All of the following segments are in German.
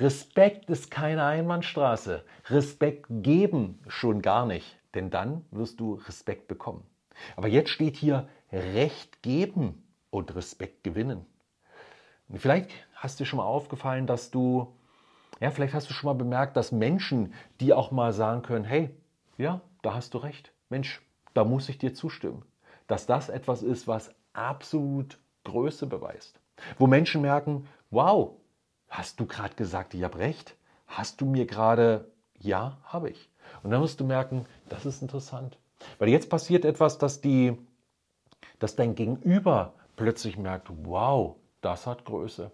Respekt ist keine Einbahnstraße. Respekt geben schon gar nicht, denn dann wirst du Respekt bekommen. Aber jetzt steht hier Recht geben und Respekt gewinnen. vielleicht hast du schon mal aufgefallen, dass du, ja, vielleicht hast du schon mal bemerkt, dass Menschen, die auch mal sagen können, hey, ja, da hast du recht, Mensch, da muss ich dir zustimmen, dass das etwas ist, was absolut Größe beweist. Wo Menschen merken, wow, Hast du gerade gesagt, ich habe recht? Hast du mir gerade, ja, habe ich. Und dann wirst du merken, das ist interessant. Weil jetzt passiert etwas, dass, die, dass dein Gegenüber plötzlich merkt, wow, das hat Größe.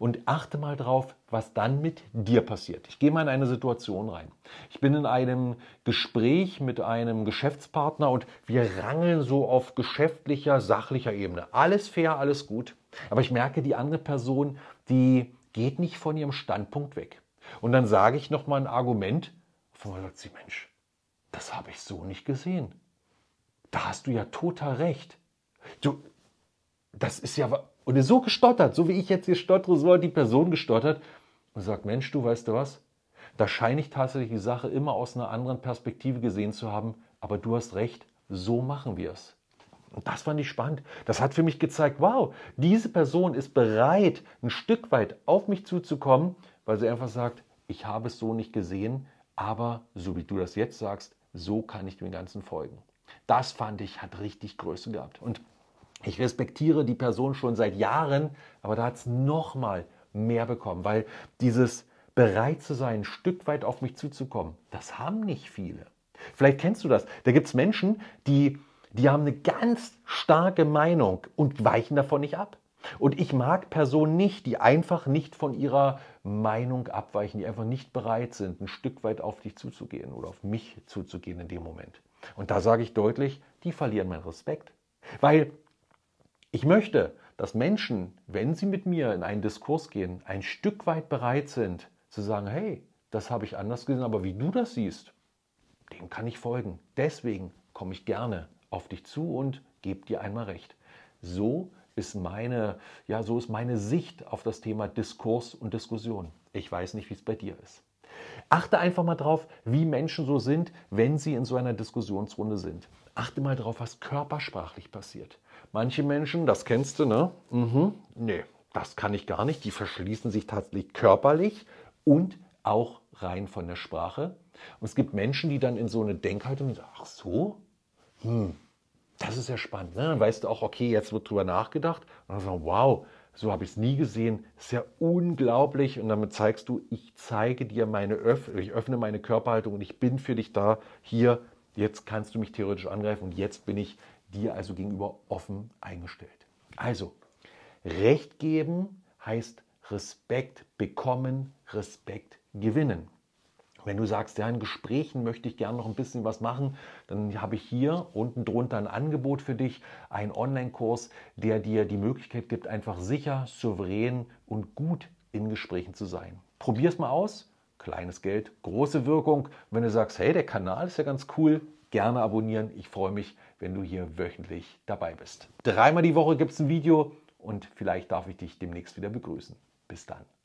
Und achte mal drauf, was dann mit dir passiert. Ich gehe mal in eine Situation rein. Ich bin in einem Gespräch mit einem Geschäftspartner und wir rangeln so auf geschäftlicher, sachlicher Ebene. Alles fair, alles gut. Aber ich merke, die andere Person, die geht nicht von ihrem Standpunkt weg. Und dann sage ich nochmal ein Argument, wo man sagt, sie, Mensch, das habe ich so nicht gesehen. Da hast du ja total recht. Du, das ist ja, und ist so gestottert, so wie ich jetzt hier stottere, so hat die Person gestottert und sagt, Mensch, du, weißt du was? Da scheine ich tatsächlich die Sache immer aus einer anderen Perspektive gesehen zu haben, aber du hast recht, so machen wir es. Und das fand ich spannend. Das hat für mich gezeigt, wow, diese Person ist bereit, ein Stück weit auf mich zuzukommen, weil sie einfach sagt, ich habe es so nicht gesehen, aber so wie du das jetzt sagst, so kann ich dem Ganzen folgen. Das fand ich, hat richtig Größe gehabt. Und ich respektiere die Person schon seit Jahren, aber da hat es nochmal mehr bekommen, weil dieses bereit zu sein, ein Stück weit auf mich zuzukommen, das haben nicht viele. Vielleicht kennst du das. Da gibt es Menschen, die die haben eine ganz starke Meinung und weichen davon nicht ab. Und ich mag Personen nicht, die einfach nicht von ihrer Meinung abweichen, die einfach nicht bereit sind, ein Stück weit auf dich zuzugehen oder auf mich zuzugehen in dem Moment. Und da sage ich deutlich, die verlieren meinen Respekt. Weil ich möchte, dass Menschen, wenn sie mit mir in einen Diskurs gehen, ein Stück weit bereit sind zu sagen, hey, das habe ich anders gesehen, aber wie du das siehst, dem kann ich folgen. Deswegen komme ich gerne auf dich zu und gebe dir einmal recht. So ist meine, ja, so ist meine Sicht auf das Thema Diskurs und Diskussion. Ich weiß nicht, wie es bei dir ist. Achte einfach mal drauf, wie Menschen so sind, wenn sie in so einer Diskussionsrunde sind. Achte mal drauf, was körpersprachlich passiert. Manche Menschen, das kennst du, ne? Mhm, nee, das kann ich gar nicht. Die verschließen sich tatsächlich körperlich und auch rein von der Sprache. Und es gibt Menschen, die dann in so eine Denkhaltung sagen, ach so, hm, das ist ja spannend. Ne? Dann weißt du auch, okay, jetzt wird drüber nachgedacht. Und dann sagst du, wow, so habe ich es nie gesehen. Ist ja unglaublich. Und damit zeigst du, ich zeige dir meine Öff ich öffne meine Körperhaltung und ich bin für dich da. Hier, jetzt kannst du mich theoretisch angreifen und jetzt bin ich dir also gegenüber offen eingestellt. Also, Recht geben heißt Respekt bekommen, Respekt gewinnen. Wenn du sagst, ja, in Gesprächen möchte ich gerne noch ein bisschen was machen, dann habe ich hier unten drunter ein Angebot für dich, einen Online-Kurs, der dir die Möglichkeit gibt, einfach sicher, souverän und gut in Gesprächen zu sein. Probier es mal aus. Kleines Geld, große Wirkung. Wenn du sagst, hey, der Kanal ist ja ganz cool, gerne abonnieren. Ich freue mich, wenn du hier wöchentlich dabei bist. Dreimal die Woche gibt es ein Video und vielleicht darf ich dich demnächst wieder begrüßen. Bis dann.